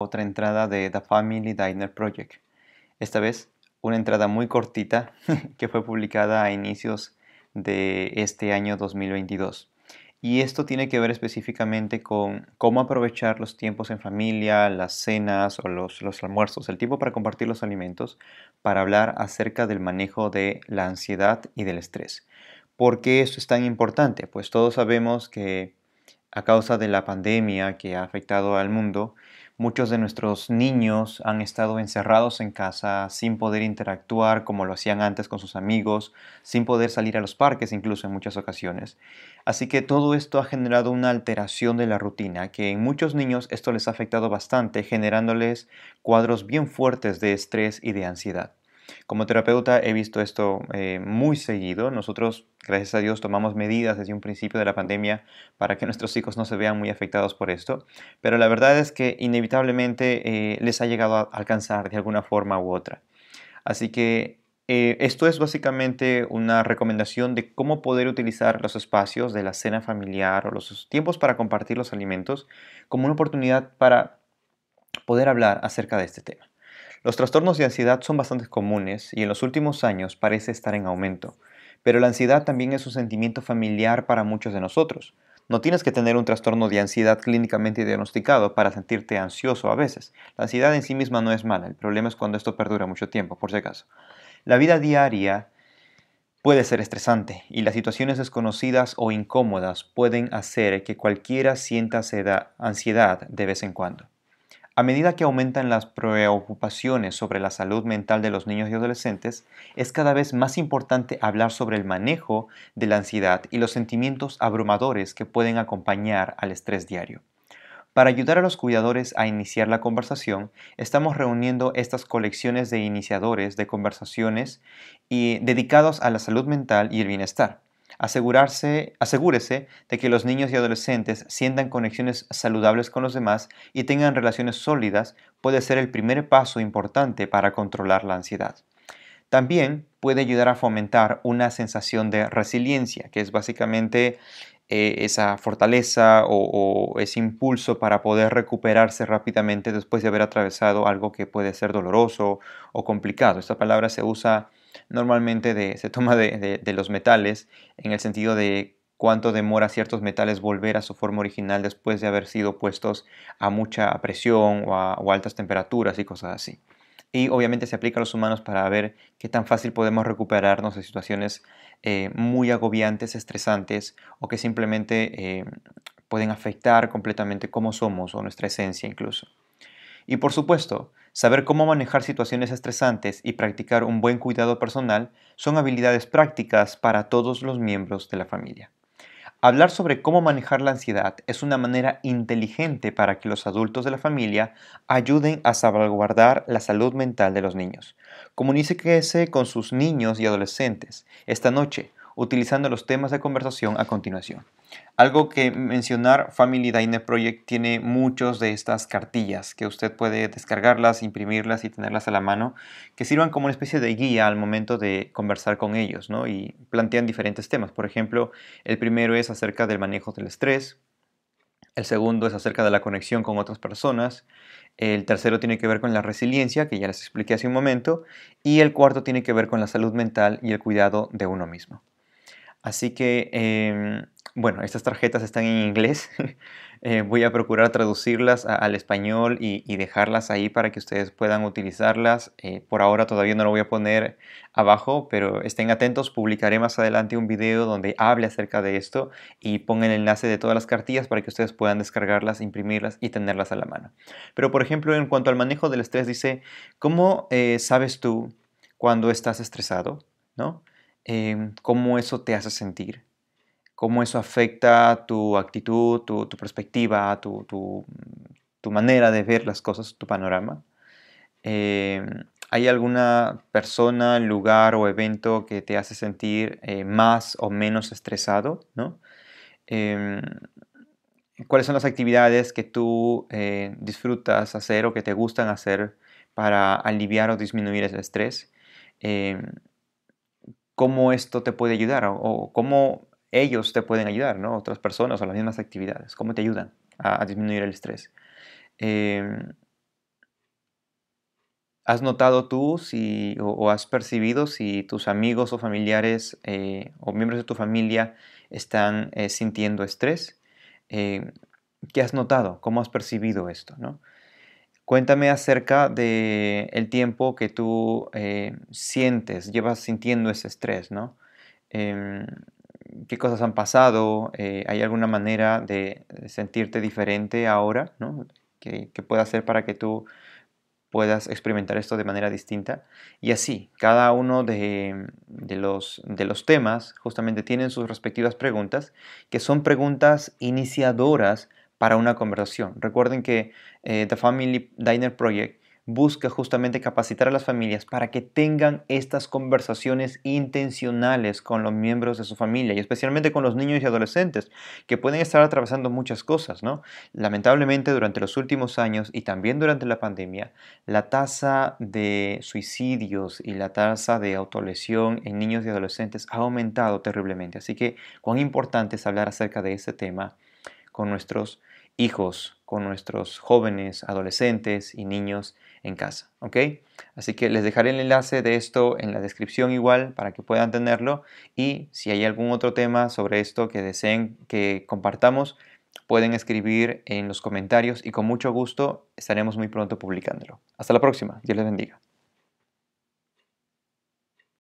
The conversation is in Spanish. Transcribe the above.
otra entrada de The Family Diner Project. Esta vez una entrada muy cortita que fue publicada a inicios de este año 2022. Y esto tiene que ver específicamente con cómo aprovechar los tiempos en familia, las cenas o los, almuerzos, el tiempo para compartir los alimentos, para hablar acerca del manejo de la ansiedad y del estrés. ¿Por qué esto es tan importante? Pues todos sabemos que a causa de la pandemia que ha afectado al mundo, Muchos de nuestros niños han estado encerrados en casa sin poder interactuar como lo hacían antes con sus amigos, sin poder salir a los parques incluso en muchas ocasiones. Así que todo esto ha generado una alteración de la rutina que en muchos niños esto les ha afectado bastante generándoles cuadros bien fuertes de estrés y de ansiedad. Como terapeuta he visto esto eh, muy seguido. Nosotros, gracias a Dios, tomamos medidas desde un principio de la pandemia para que nuestros hijos no se vean muy afectados por esto. Pero la verdad es que inevitablemente eh, les ha llegado a alcanzar de alguna forma u otra. Así que eh, esto es básicamente una recomendación de cómo poder utilizar los espacios de la cena familiar o los tiempos para compartir los alimentos como una oportunidad para poder hablar acerca de este tema. Los trastornos de ansiedad son bastante comunes y en los últimos años parece estar en aumento, pero la ansiedad también es un sentimiento familiar para muchos de nosotros. No tienes que tener un trastorno de ansiedad clínicamente diagnosticado para sentirte ansioso a veces. La ansiedad en sí misma no es mala, el problema es cuando esto perdura mucho tiempo, por si acaso. La vida diaria puede ser estresante y las situaciones desconocidas o incómodas pueden hacer que cualquiera sienta ansiedad de vez en cuando. A medida que aumentan las preocupaciones sobre la salud mental de los niños y adolescentes, es cada vez más importante hablar sobre el manejo de la ansiedad y los sentimientos abrumadores que pueden acompañar al estrés diario. Para ayudar a los cuidadores a iniciar la conversación, estamos reuniendo estas colecciones de iniciadores de conversaciones y dedicados a la salud mental y el bienestar. Asegurarse, asegúrese de que los niños y adolescentes sientan conexiones saludables con los demás y tengan relaciones sólidas puede ser el primer paso importante para controlar la ansiedad. También puede ayudar a fomentar una sensación de resiliencia, que es básicamente eh, esa fortaleza o, o ese impulso para poder recuperarse rápidamente después de haber atravesado algo que puede ser doloroso o complicado. Esta palabra se usa normalmente se toma de, los metales en el sentido de cuánto demora ciertos metales volver a su forma original después de haber sido puestos a mucha presión o a, altas temperaturas y cosas así. Y obviamente se aplica a los humanos para ver qué tan fácil podemos recuperarnos de situaciones eh, muy agobiantes, estresantes o que simplemente eh, pueden afectar completamente cómo somos o nuestra esencia incluso. Y por supuesto, Saber cómo manejar situaciones estresantes y practicar un buen cuidado personal son habilidades prácticas para todos los miembros de la familia. Hablar sobre cómo manejar la ansiedad es una manera inteligente para que los adultos de la familia ayuden a salvaguardar la salud mental de los niños. Comuníquese con sus niños y adolescentes. Esta noche utilizando los temas de conversación a continuación. Algo que mencionar, Family Diner Project tiene muchos de estas cartillas que usted puede descargarlas, imprimirlas y tenerlas a la mano, que sirvan como una especie de guía al momento de conversar con ellos, Y plantean diferentes temas. Por ejemplo, el primero es acerca del manejo del estrés, el segundo es acerca de la conexión con otras personas. El tercero tiene que ver con la resiliencia, que ya les expliqué hace un momento. Y el cuarto tiene que ver con la salud mental y el cuidado de uno mismo. Así que, em, bueno, estas tarjetas están en inglés. Eh, voy a procurar traducirlas al español y, dejarlas ahí para que ustedes puedan utilizarlas. Eh, por ahora todavía no lo voy a poner abajo, pero estén atentos. Publicaré más adelante un video donde hable acerca de esto y ponga el enlace de todas las cartillas para que ustedes puedan descargarlas, imprimirlas y tenerlas a la mano. Pero, por ejemplo, en cuanto al manejo del estrés, dice, ¿cómo eh, sabes tú cuando estás estresado? ¿No? Em, cómo eso te hace sentir, cómo eso afecta tu actitud, tu, perspectiva, tu, manera de ver las cosas, tu panorama. Eh, ¿Hay alguna persona, lugar o evento que te hace sentir eh, más o menos estresado? ¿no? Em, ¿Cuáles son las actividades que tú eh, disfrutas hacer o que te gustan hacer para aliviar o disminuir ese estrés? Em, cómo esto te puede ayudar o, cómo ellos te pueden ayudar, ¿no? Otras personas o las mismas actividades, cómo te ayudan a, disminuir el estrés. Em, ¿Has notado tú o, has percibido si tus amigos o familiares eh, o miembros de tu familia están eh, sintiendo estrés? Em, ¿Qué has notado? ¿Cómo has percibido esto? ¿no? Cuéntame acerca de el tiempo que tú eh, sientes, llevas sintiendo ese estrés, ¿no? Em, ¿Qué cosas han pasado? Eh, ¿Hay alguna manera de sentirte diferente ahora, ¿no? ¿Qué, qué hacer para que tú puedas experimentar esto de manera distinta. Y así, cada uno de, los, de, los, temas justamente tienen sus respectivas preguntas, que son preguntas iniciadoras para una conversación. Recuerden que eh, The Family Diner Project busca justamente capacitar a las familias para que tengan estas conversaciones intencionales con los miembros de su familia y especialmente con los niños y adolescentes que pueden estar atravesando muchas cosas, ¿no? Lamentablemente durante los últimos años y también durante la pandemia, la tasa de suicidios y la tasa de autolesión en niños y adolescentes ha aumentado terriblemente, así que cuán importante es hablar acerca de ese tema con nuestros hijos, con nuestros jóvenes, adolescentes y niños en casa. Así que les dejaré el enlace de esto en la descripción igual para que puedan tenerlo y si hay algún otro tema sobre esto que deseen que compartamos, pueden escribir en los comentarios y con mucho gusto estaremos muy pronto publicándolo. Hasta la próxima, Dios les bendiga.